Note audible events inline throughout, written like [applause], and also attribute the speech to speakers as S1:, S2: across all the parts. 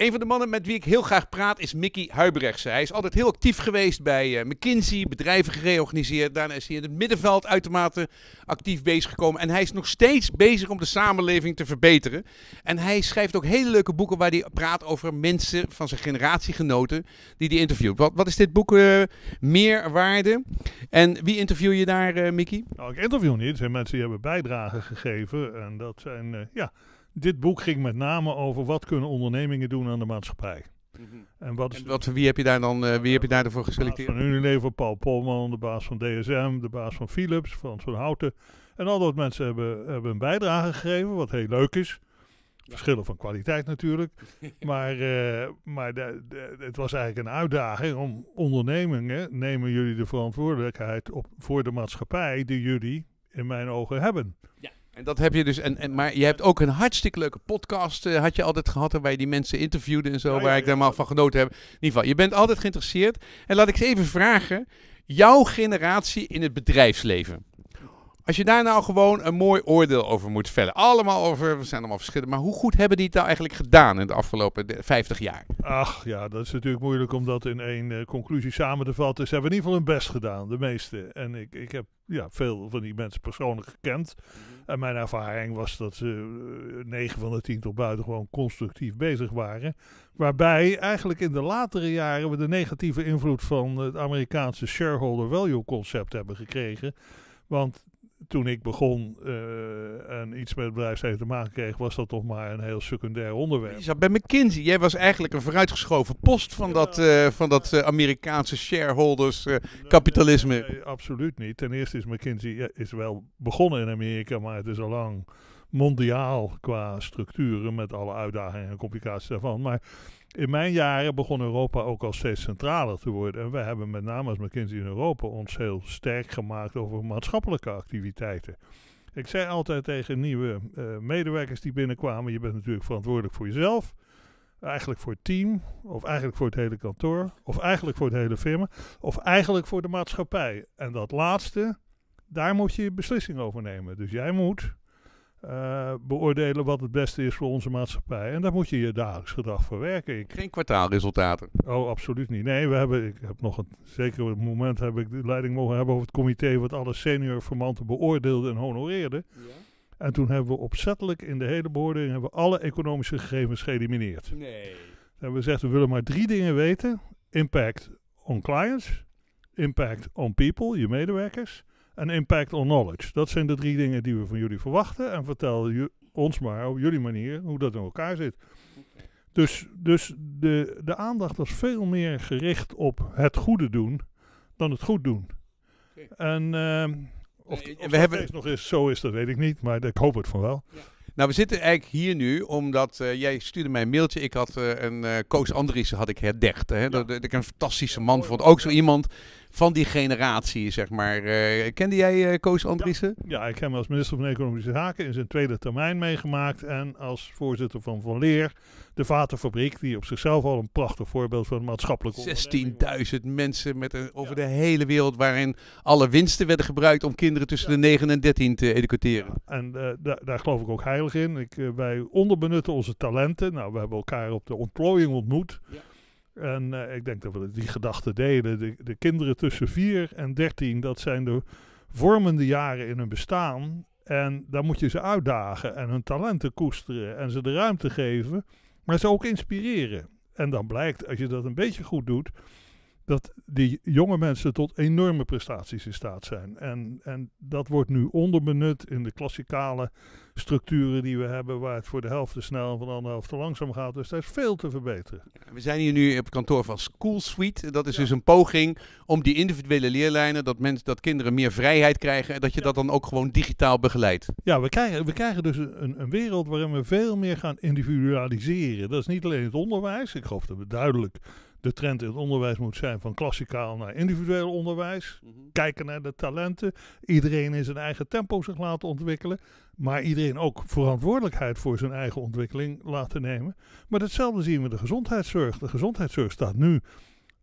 S1: Een van de mannen met wie ik heel graag praat is Mickey Huibrechts. Hij is altijd heel actief geweest bij eh, McKinsey, bedrijven gereorganiseerd. Daarna is hij in het middenveld uitermate actief bezig gekomen. En hij is nog steeds bezig om de samenleving te verbeteren. En hij schrijft ook hele leuke boeken waar hij praat over mensen van zijn generatiegenoten die hij interviewt. Wat, wat is dit boek? Eh, meer Waarde? En wie interview je daar, eh, Mickey? Nou, ik interview niet. Het zijn mensen die
S2: hebben bijdragen gegeven. En dat zijn, ja dit boek ging met name over wat kunnen ondernemingen doen aan de maatschappij. Mhm. En, wat,
S1: en wat, wie heb je daar dan uh, wie heb je daarvoor geselecteerd? Van
S2: Unilever, Paul Polman, de baas van DSM, de baas van Philips, Frans van Houten. En al dat mensen hebben, hebben een bijdrage gegeven, wat heel leuk is. Verschillen van kwaliteit natuurlijk. [laughs] maar eh, maar het was eigenlijk een uitdaging om ondernemingen, nemen jullie de verantwoordelijkheid op voor de maatschappij die jullie in mijn ogen
S1: hebben. Ja. En dat heb je dus. En, en, maar je hebt ook een hartstikke leuke podcast. Eh, had je altijd gehad. Waar je die mensen interviewde en zo. waar ik daar maar van genoten heb. In ieder geval, je bent altijd geïnteresseerd. En laat ik eens even vragen. Jouw generatie in het bedrijfsleven. Als je daar nou gewoon een mooi oordeel over moet vellen. Allemaal over, we zijn allemaal verschillend. Maar hoe goed hebben die het nou eigenlijk gedaan in de afgelopen 50 jaar?
S2: Ach ja, dat is natuurlijk moeilijk om dat in één eh, conclusie samen te vatten. Ze hebben in ieder geval hun best gedaan, de meeste. En ik, ik heb ja, veel van die mensen persoonlijk gekend. Mhm. En mijn ervaring was dat ze uh, eh, 9 van de 10 tot buiten gewoon constructief bezig waren. Waarbij eigenlijk in de latere jaren we de negatieve invloed van het Amerikaanse shareholder value concept hebben gekregen. Want toen ik begon eh, en iets met bedrijfsleven te maken kreeg, was dat toch maar een heel secundair onderwerp. Je zat
S1: bij McKinsey. Jij was eigenlijk een vooruitgeschoven post van dat, eh, van dat eh, Amerikaanse shareholders kapitalisme. absoluut niet. Ten eerste is McKinsey is wel begonnen in
S2: Amerika, maar het is al lang mondiaal qua structuren met alle uitdagingen en complicaties daarvan. Maar in mijn jaren begon Europa ook al steeds centraler te worden. En we hebben met name als McKinsey in Europa ons heel sterk gemaakt over maatschappelijke activiteiten. Ik zei altijd tegen nieuwe eh, medewerkers die binnenkwamen: je bent natuurlijk verantwoordelijk voor jezelf. Eigenlijk voor het team, of eigenlijk voor het hele kantoor, of eigenlijk voor de hele firma, of eigenlijk voor de maatschappij. En dat laatste, daar moet je beslissing over nemen. Dus jij moet eh, beoordelen wat het beste is voor onze maatschappij. En daar moet je je dagelijks gedrag voor werken.
S1: Geen kwartaalresultaten.
S2: Oh, absoluut niet. Nee, we hebben, ik heb nog een zeker moment heb ik de leiding mogen hebben over het comité wat alle senior vermanten beoordeelde en honoreerde. Ja. En toen hebben we opzettelijk in de hele beoordeling hebben we alle economische gegevens geëlimineerd. Nee. Dan hebben we gezegd, we willen maar drie dingen weten. Impact on clients, impact on people, je medewerkers en impact on knowledge. Dat zijn de drie dingen die we van jullie verwachten. En vertel ons maar op jullie manier hoe dat in elkaar zit. Dus, dus de, de aandacht was veel meer gericht op het goede doen dan het goed doen.
S1: En ehm, of, we hebben... nog is zo is, dat weet ik
S2: niet, maar ik hoop het van wel.
S1: Nou, we zitten eigenlijk hier nu omdat eh, jij stuurde mij een mailtje. Ik had eh, een uh, Koos Andries had ik herdacht. Hè? Dat, ik een fantastische man vond. Ook zo iemand van die generatie, zeg maar. Eh, kende jij eh, Koos Andriessen?
S2: Ja, ik heb hem als minister van Economische Zaken in zijn tweede termijn meegemaakt. En als voorzitter van Van Leer, de
S1: Vaterfabriek, die op zichzelf al een prachtig voorbeeld van maatschappelijk 16.000 mensen met een, over de hele wereld waarin alle winsten werden gebruikt om kinderen tussen de 9 en 13 te educeren.
S2: en eh, daar, daar geloof ik ook heilig in. Ik, wij onderbenutten onze talenten. Nou, we hebben elkaar op de ontplooiing ontmoet. En eh, ik denk dat we die gedachten delen. De, de, kinderen tussen 4 en 13, dat zijn de vormende jaren in hun bestaan. En daar moet je ze uitdagen en hun talenten koesteren en ze de ruimte geven, maar ze ook inspireren. En dan blijkt, als je dat een beetje goed doet, dat die jonge mensen tot enorme prestaties in staat zijn. En, en dat wordt nu onderbenut in de klassikale structuren die we hebben, waar het voor de helft te snel en voor de andere helft te langzaam gaat. Dus
S1: daar is veel te verbeteren. We zijn hier nu op het kantoor van School Suite. Dat is dus een poging om die individuele leerlijnen, dat, mensen, dat kinderen meer vrijheid krijgen en dat je dat dan ook gewoon digitaal begeleidt.
S2: Ja, we krijgen, we krijgen dus een, een wereld waarin we veel meer gaan individualiseren. Dat is niet alleen het onderwijs. Ik geloof dat we duidelijk de trend in het onderwijs moet zijn van klassikaal naar individueel onderwijs. Mhm. Kijken naar de talenten. Iedereen in zijn eigen tempo zich laten ontwikkelen. Maar iedereen ook verantwoordelijkheid voor zijn eigen ontwikkeling laten nemen. Maar datzelfde zien we de gezondheidszorg. De gezondheidszorg staat nu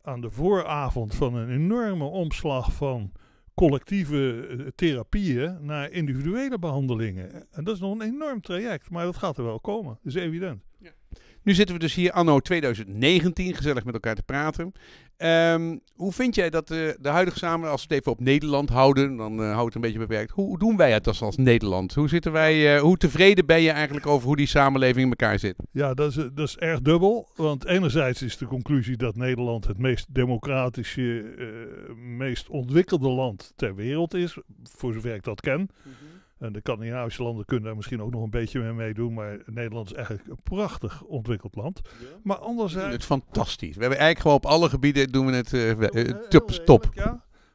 S2: aan de vooravond van een enorme omslag van collectieve eh, therapieën naar individuele
S1: behandelingen. En dat is nog een enorm traject, maar dat gaat er wel komen. Dat is evident. Nu zitten we dus hier anno 2019 gezellig met elkaar te praten. Ehm, hoe vind jij dat de, eh, de huidige samenleving, als we het even op Nederland houden, dan eh, houdt het een beetje beperkt. Hoe doen wij het als, als Nederland? Hoe, zitten wij, eh, hoe tevreden ben je eigenlijk over hoe die samenleving in elkaar zit?
S2: Ja, dat is, dat is erg dubbel. Want enerzijds is de conclusie dat Nederland het meest democratische, meest ontwikkelde land ter wereld is, voor zover ik dat ken. Mhm. En de Scandinavische landen kunnen daar misschien ook nog een beetje mee meedoen. Maar Nederland is eigenlijk een prachtig ontwikkeld
S1: land. Maar anderzijds. Het fantastisch. We hebben eigenlijk gewoon op alle gebieden doen we het eh, eh, eh, top. top.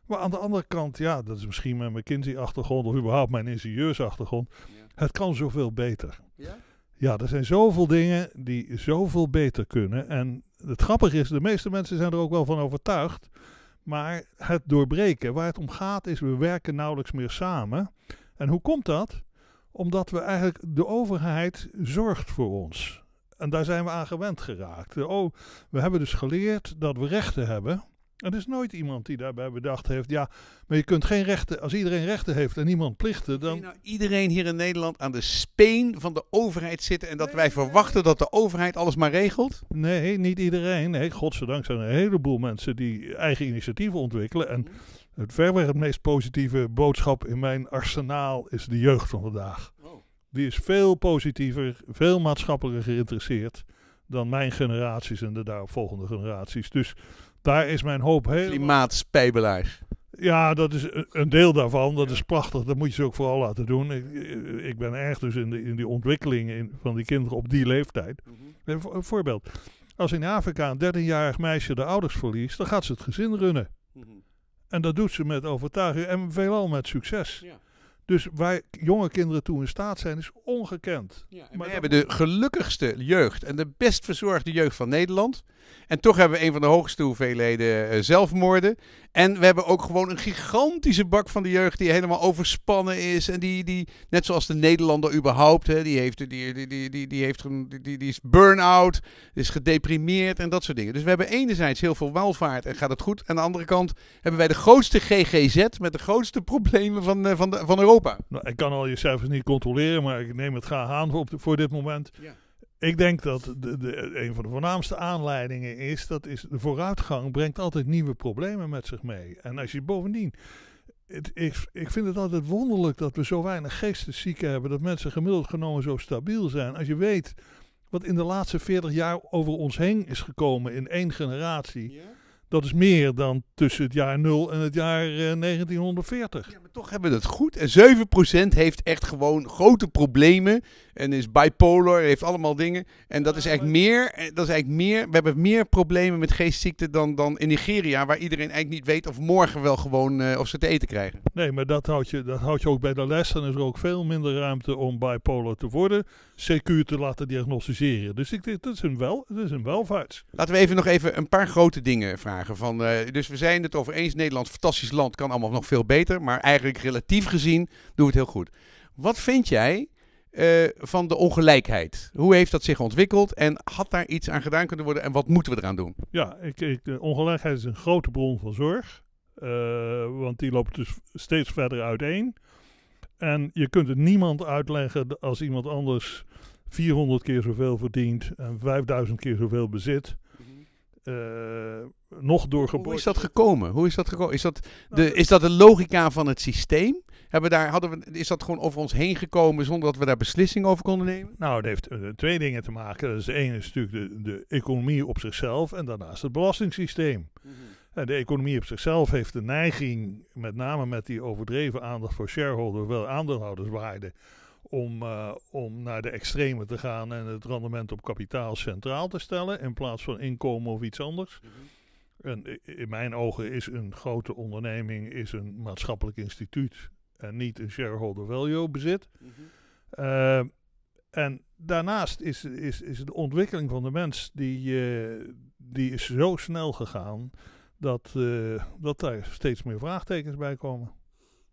S2: Maar aan de andere kant, ja, dat is misschien mijn McKinsey-achtergrond of überhaupt mijn ingenieursachtergrond. Ja. Het kan zoveel beter. Ja? ja, er zijn zoveel dingen die zoveel beter kunnen. En het grappige is, de meeste mensen zijn er ook wel van overtuigd. Maar het doorbreken, waar het om gaat, is we werken nauwelijks meer samen. En hoe komt dat? Omdat we eigenlijk de overheid zorgt voor ons. En daar zijn we aan gewend geraakt. Oh, we hebben dus geleerd dat we rechten hebben. Er is nooit iemand die daarbij bedacht heeft, ja, maar je kunt geen rechten, als iedereen rechten heeft en niemand plichten, dan... Nou
S1: iedereen hier in Nederland aan de speen van de overheid zitten en dat wij verwachten dat de overheid alles maar regelt?
S2: Nee, niet iedereen. Nee, godzijdank zijn er een heleboel mensen die eigen initiatieven ontwikkelen en... Mhm. Het verweg het meest positieve boodschap in mijn arsenaal is de jeugd van vandaag. Oh. Die is veel positiever, veel maatschappelijker geïnteresseerd dan mijn generaties en de daaropvolgende generaties. Dus daar is mijn hoop heel.
S1: Klimaatspijbelaars.
S2: Ja, dat is een deel daarvan. Dat is prachtig. Dat moet je ze ook vooral laten doen. Ik, eh, ik ben erg dus in, de, in die ontwikkeling in, van die kinderen op die leeftijd. Mm Een voorbeeld. Als in Afrika een 13-jarig meisje de ouders verliest, dan gaat ze het gezin runnen. Mhm. En dat doet ze met overtuiging en veelal met succes. Ja. Dus waar jonge kinderen toe in staat zijn, is ongekend. Ja, maar
S1: we hebben de gelukkigste jeugd en de best verzorgde jeugd van Nederland. En toch hebben we een van de hoogste hoeveelheden eh, zelfmoorden. En we hebben ook gewoon een gigantische bak van de jeugd die helemaal overspannen is. En die, die net zoals de Nederlander überhaupt, hè, die, heeft, die, die, die, die, heeft, die, die is burn-out, is gedeprimeerd en dat soort dingen. Dus we hebben enerzijds heel veel welvaart en gaat het goed. Aan de andere kant hebben wij de grootste GGZ met de grootste problemen van, eh, van, van Europa.
S2: Nou, ik kan al je cijfers niet controleren, maar ik neem het graag aan op voor dit moment. Ja. Ik denk dat de, de, een van de voornaamste aanleidingen is, dat is de vooruitgang brengt altijd nieuwe problemen met zich mee. En als je bovendien, het, ik, ik vind het altijd wonderlijk dat we zo weinig geesteszieken hebben, dat mensen gemiddeld genomen zo stabiel zijn. Als je weet wat in de laatste 40 jaar over ons heen is gekomen in één generatie. Dat is meer dan tussen het jaar 0 en het jaar 1940. Eh,
S1: ja, maar toch hebben we dat goed. En 7% heeft echt gewoon grote problemen en is bipolar, heeft allemaal dingen. En dat is eigenlijk meer, eh, dat is eigenlijk meer, we hebben meer problemen met geestziekten dan, dan in Nigeria, waar iedereen eigenlijk niet weet of morgen wel gewoon eh, of ze te eten krijgen.
S2: Nee, maar dat houdt je, dat houdt je ook bij de les. Dan is er ook veel minder ruimte om bipolar te worden, CQ te laten diagnosticeren. Dus ik, dat is een
S1: wel, het is een welvaarts. Laten we even nog even een paar grote dingen vragen. Van, eh, dus we zijn het over eens, Nederland, fantastisch land, kan allemaal nog veel beter. Maar eigenlijk relatief gezien doen we het heel goed. Wat vind jij eh, van de ongelijkheid. Hoe heeft dat zich ontwikkeld en had daar iets aan gedaan kunnen worden en wat moeten we eraan doen?
S2: Ja, ik, ik, de ongelijkheid is een grote bron van zorg, eh, want die loopt dus steeds verder uiteen. En je kunt het niemand uitleggen als iemand anders 400 keer zoveel verdient en 5000
S1: keer zoveel bezit, eh, nog door Hoe is dat gekomen? Hoe is dat gekomen? Is dat de, nou, is dat de logica van het systeem? Hebben daar, hadden we, is dat gewoon over ons heen gekomen zonder dat we daar beslissing over konden nemen?
S2: Nou, het heeft eh, twee dingen te maken. Dat is één is natuurlijk de, de economie op zichzelf en daarnaast het belastingssysteem. Mhm. de economie op zichzelf heeft de neiging, met name met die overdreven aandacht voor shareholder, wel aandeelhouderswaarde, om, eh, om naar de extreme te gaan en het rendement op kapitaal centraal te stellen in plaats van inkomen of iets anders. Mhm. En in mijn ogen is een grote onderneming is een maatschappelijk instituut en niet een shareholder value bezit. Mhm. Eh, en daarnaast is, is, is de ontwikkeling van de mens die, eh, die is zo snel gegaan dat, dat
S1: daar steeds meer
S2: vraagtekens bij komen.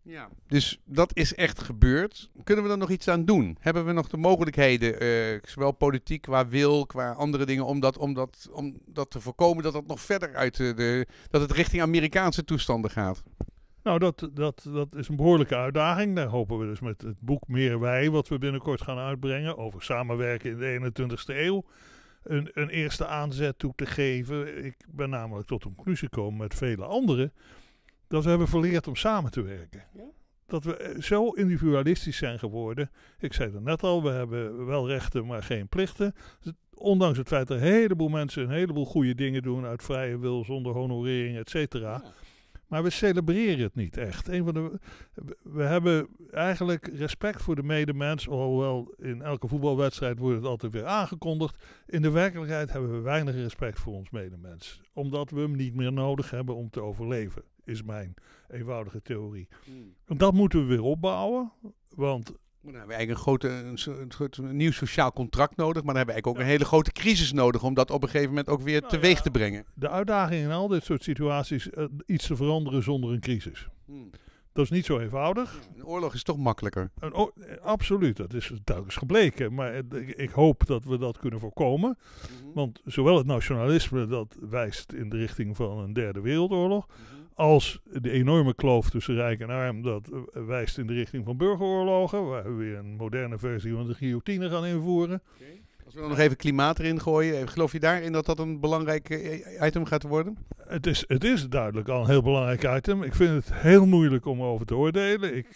S2: Ja.
S1: Dus dat is echt gebeurd. Kunnen we er nog iets aan doen? Hebben we nog de mogelijkheden, eh, zowel politiek qua wil, qua andere dingen, om dat, om dat, om dat te voorkomen dat het nog verder uit de, dat het richting Amerikaanse toestanden gaat?
S2: Nou, dat, dat, dat is een behoorlijke uitdaging. Daar hopen we dus met het boek Meer Wij, wat we binnenkort gaan uitbrengen over samenwerken in de 21ste eeuw, een, een eerste aanzet toe te geven. Ik ben namelijk tot een conclusie gekomen met vele anderen dat we hebben verleerd om samen te werken. Ja? Dat we eh, zo individualistisch zijn geworden. Ik zei dat net al, we hebben wel rechten, maar geen plichten. Ondanks het feit dat een heleboel mensen een heleboel goede dingen doen uit vrije wil, zonder honorering, et cetera. Maar we celebreren het niet echt. Een van de, we hebben eigenlijk respect voor de medemens. Hoewel in elke voetbalwedstrijd wordt het altijd weer aangekondigd. In de werkelijkheid hebben we weinig respect voor ons medemens. Omdat we hem niet meer nodig hebben om te overleven. Is mijn eenvoudige theorie.
S1: Hmm. dat moeten we weer opbouwen. Want dan hebben we eigenlijk een, grote, een, nieuw sociaal contract nodig. Maar dan hebben we eigenlijk ook een hele grote crisis nodig om dat op een gegeven moment ook weer nou teweeg te brengen.
S2: De uitdaging in al dit soort situaties eh, iets te veranderen zonder een crisis. Hmm. Dat is niet zo eenvoudig. Een oorlog is toch makkelijker? Een eh, absoluut, dat is duidelijk gebleken. Maar ik, hoop dat we dat kunnen voorkomen. Mhm. Want zowel het nationalisme dat wijst in de richting van een derde wereldoorlog. Mhm als de enorme kloof tussen rijk en arm, dat eh, wijst in de richting van burgeroorlogen, waar we weer een moderne versie van de guillotine gaan invoeren. Als we dan nog even klimaat erin gooien, eh,
S1: geloof je daarin dat dat een belangrijk eh, item gaat worden?
S2: Het is, het is duidelijk al een heel belangrijk item. Ik vind het heel moeilijk om over te oordelen. Ik,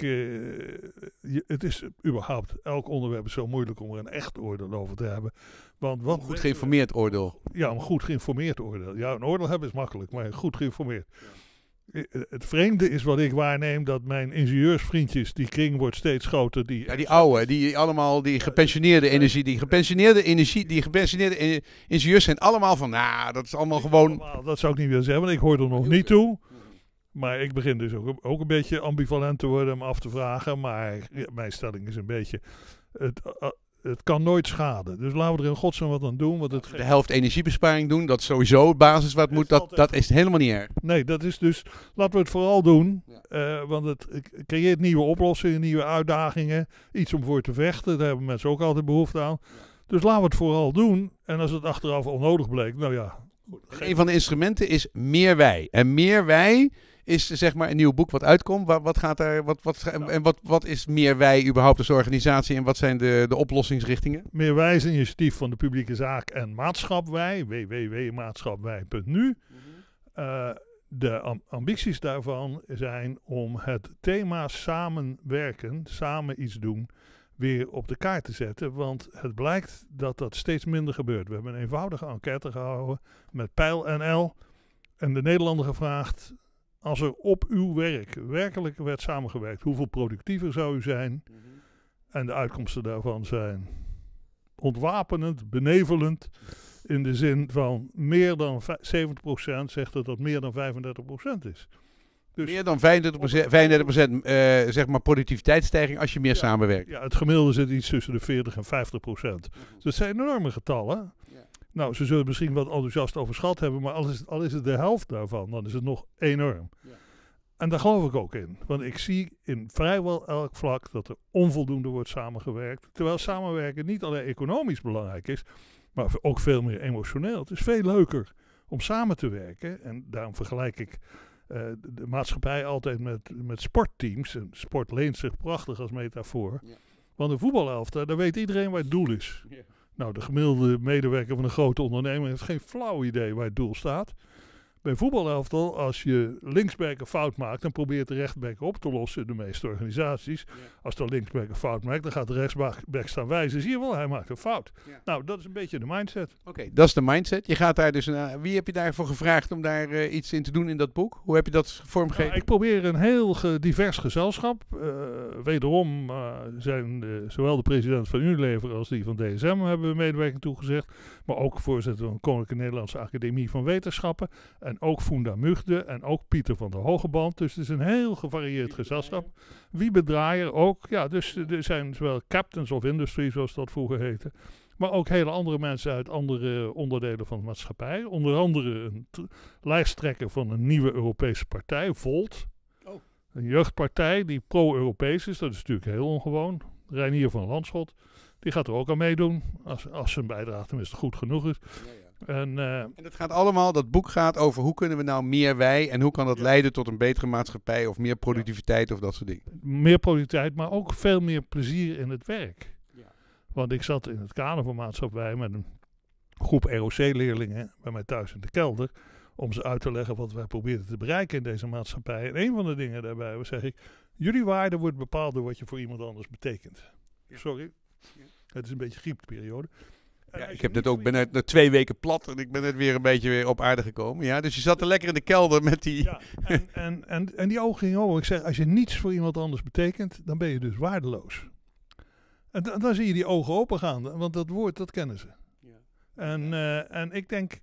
S2: het is überhaupt, elk onderwerp is zo moeilijk om er een echt oordeel over te hebben. Want wat een goed geïnformeerd
S1: oordeel. Ja, een
S2: goed geïnformeerd oordeel. Ja, een oordeel hebben is makkelijk, maar goed geïnformeerd het vreemde is wat ik waarneem dat mijn ingenieursvriendjes, die kring wordt steeds groter. Die, ja, die oude,
S1: die allemaal die gepensioneerde energie, die gepensioneerde energie, die gepensioneerde ingenieurs zijn allemaal van, nou, dat is allemaal gewoon. dat zou ik niet willen zeggen, want ik hoor er nog niet toe.
S2: Maar ik begin dus ook, ook een beetje ambivalent te worden om af te vragen. Maar mijn stelling is een beetje, eh, het kan nooit schaden. Dus laten we er in godsnaam wat aan doen. het de
S1: helft energiebesparing doen, dat is sowieso basis wat moet. Dat, dat is helemaal niet erg.
S2: Nee, dat is dus, laten we het vooral doen. Eh, want het creëert nieuwe oplossingen, nieuwe uitdagingen. Iets om voor te vechten, daar hebben mensen ook altijd behoefte aan. Dus laten we het vooral doen. En als het achteraf onnodig bleek, nou ja.
S1: Een van de instrumenten is meer wij. En meer wij is zeg maar een nieuw boek wat uitkomt. Wat, wat gaat daar, wat, wat, nou. en wat, wat is Meer Wij überhaupt als organisatie en wat zijn de, de oplossingsrichtingen?
S2: Meer Wij is een initiatief van de publieke zaak en maatschap Wij, www.maatschapwij.nu. Mhm. Eh, de ambities daarvan zijn om het thema samenwerken, samen iets doen, weer op de kaart te zetten. Want het blijkt dat dat steeds minder gebeurt. We hebben een eenvoudige enquête gehouden met Pijl NL. En de Nederlander gevraagd als er op uw werk werkelijk werd samengewerkt, hoeveel productiever zou u zijn? Mhm. En de uitkomsten daarvan zijn ontwapenend, benevelend. In de zin van meer dan 70% zegt dat dat meer dan 35% is.
S1: Dus meer dan 35%, 35 uh, zeg maar productiviteitsstijging als je meer samenwerkt.
S2: Ja, het gemiddelde zit iets tussen de 40 en 50 procent. Mhm. dat dus zijn enorme getallen. Nou, ze zullen misschien wat enthousiast overschat hebben, maar al is, het, al is het de helft daarvan, dan is het nog enorm. Ja. En daar geloof ik ook in. Want ik zie in vrijwel elk vlak dat er onvoldoende wordt samengewerkt. Terwijl samenwerken niet alleen economisch belangrijk is, maar ook veel meer emotioneel. Het is veel leuker om samen te werken. En daarom vergelijk ik eh, de maatschappij altijd met, met sportteams. En sport leent zich prachtig als metafoor. Ja. Want een voetbalelftal, daar weet iedereen waar het doel is. Ja. Nou, de gemiddelde medewerker van een grote onderneming heeft geen flauw idee waar het doel staat bij voetbalelftal, als je linksback een fout maakt, dan probeert de rechtsback op te lossen. De meeste organisaties. Als de linksback een fout maakt,
S1: dan gaat de rechtsback staan wijzen. Zie je wel, hij maakt een fout.
S2: Nou, dat is een beetje de mindset. Oké, dat is
S1: de mindset. Je gaat daar dus naar. Wie heb je daarvoor gevraagd om daar eh, iets in te doen in dat boek? Hoe heb je dat vormgegeven? Nou, ik probeer een heel divers gezelschap. Eh, wederom eh, zijn
S2: de, zowel de president van Unilever als die van DSM hebben medewerking toegezegd. Maar ook voorzitter van de Koninklijke Nederlandse Academie van Wetenschappen. En ook Funda Mugde en ook Pieter van der Hogeband. Dus het is een heel gevarieerd gezelschap. Wie bedraaier ook. Ja, dus er zijn zowel captains of industry, zoals dat vroeger heette. Maar ook hele andere mensen uit andere eh, onderdelen van de maatschappij. Onder andere een lijsttrekker van een nieuwe Europese partij, Volt. Oh. Een jeugdpartij die pro-Europees is. Dat is natuurlijk heel ongewoon. Reinier van Landschot. Die gaat er ook aan meedoen. Als, als zijn bijdrage tenminste goed genoeg is. ja.
S1: En, uh, eh, en, dat gaat allemaal, dat boek gaat over hoe kunnen we nou meer wij en hoe kan dat leiden tot een betere maatschappij of meer productiviteit of dat soort dingen.
S2: Meer productiviteit, maar ook veel meer plezier in het werk. Ja. Want ik zat in het kader van maatschappij met een groep ROC-leerlingen bij mij thuis in de kelder om ze uit te leggen wat wij proberen te bereiken in deze maatschappij. En een van de dingen daarbij was, zeg ik, jullie waarde wordt bepaald door wat je voor iemand anders betekent.
S1: Sorry, het is een beetje griepperiode. Ja, ik heb net ook, ben net na twee weken plat en ik ben net weer een beetje weer op aarde gekomen. Ja, dus je zat er lekker in de kelder met die... Ja, en, en,
S2: en, en die ogen ging open Ik zeg, als je niets voor iemand anders betekent, dan ben je dus waardeloos. En dan, zie je die ogen open gaan, want dat woord, dat kennen ze. Ja. En, eh, en ik denk,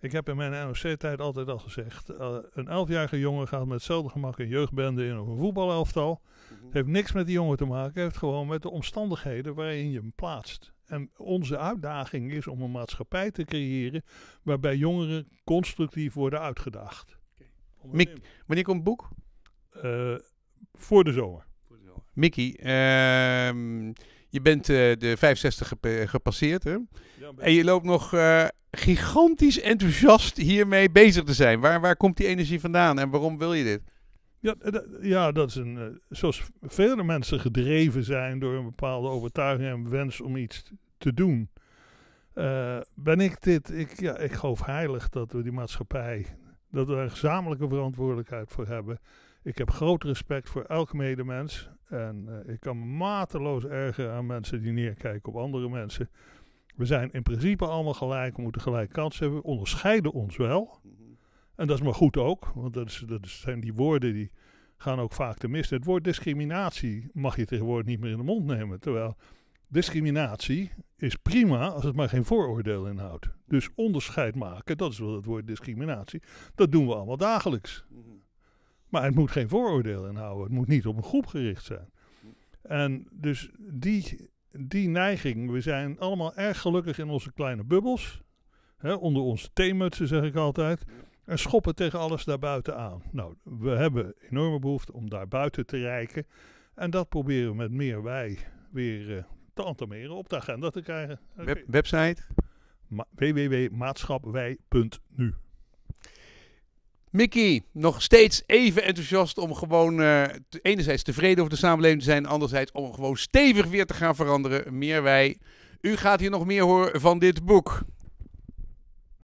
S2: ik heb in mijn NOC-tijd altijd al gezegd, eh, een elfjarige jongen gaat met hetzelfde gemak een jeugdbende in of een voetbalelftal. Het mhm. heeft niks met die jongen te maken, het heeft gewoon met de omstandigheden waarin je hem plaatst. En onze uitdaging is om een maatschappij te creëren waarbij jongeren constructief worden uitgedaagd. Okay. Mick,
S1: wanneer komt het boek? Eh, voor de zomer. Mickey, ehm, je bent eh, de 65 gepasseerd hè? en je loopt nog eh, gigantisch enthousiast hiermee bezig te zijn. Waar, waar komt die energie vandaan en waarom wil je dit?
S2: Ja, eh, ja, dat is een. Eh, zoals vele mensen gedreven zijn door een bepaalde overtuiging en wens om iets te doen. Eh, ben ik dit. Ik, ja, ik geloof heilig dat we die maatschappij. dat we daar gezamenlijke verantwoordelijkheid voor hebben. Ik heb groot respect voor elk medemens. En ik kan me mateloos ergeren aan mensen die neerkijken op andere mensen. We zijn in principe allemaal gelijk, we moeten gelijk kansen hebben, we onderscheiden ons wel. En dat is maar goed ook, want dat, zijn die woorden die gaan ook vaak te mis. Het woord discriminatie mag je tegenwoordig niet meer in de mond nemen. Terwijl discriminatie is prima als het maar geen vooroordeel inhoudt. Dus onderscheid maken, dat is wel het woord discriminatie. Dat doen we allemaal dagelijks. Mhm. Maar het moet geen vooroordeel inhouden. Het moet niet op een groep gericht zijn. Mhm. En dus die, die neiging, we zijn allemaal erg gelukkig in onze kleine bubbels. Hè, onder onze theemutsen zeg ik altijd en schoppen tegen alles daarbuiten aan. Nou, we hebben enorme behoefte om daarbuiten te reiken. En dat proberen we met meer wij weer eh, te entameren, op de agenda te krijgen. website?
S1: www.maatschapwij.nu Mickey, nog steeds even enthousiast om gewoon eh, enerzijds tevreden over de samenleving te zijn, anderzijds om gewoon stevig weer te gaan veranderen. Meer wij. U gaat hier nog meer horen van dit boek.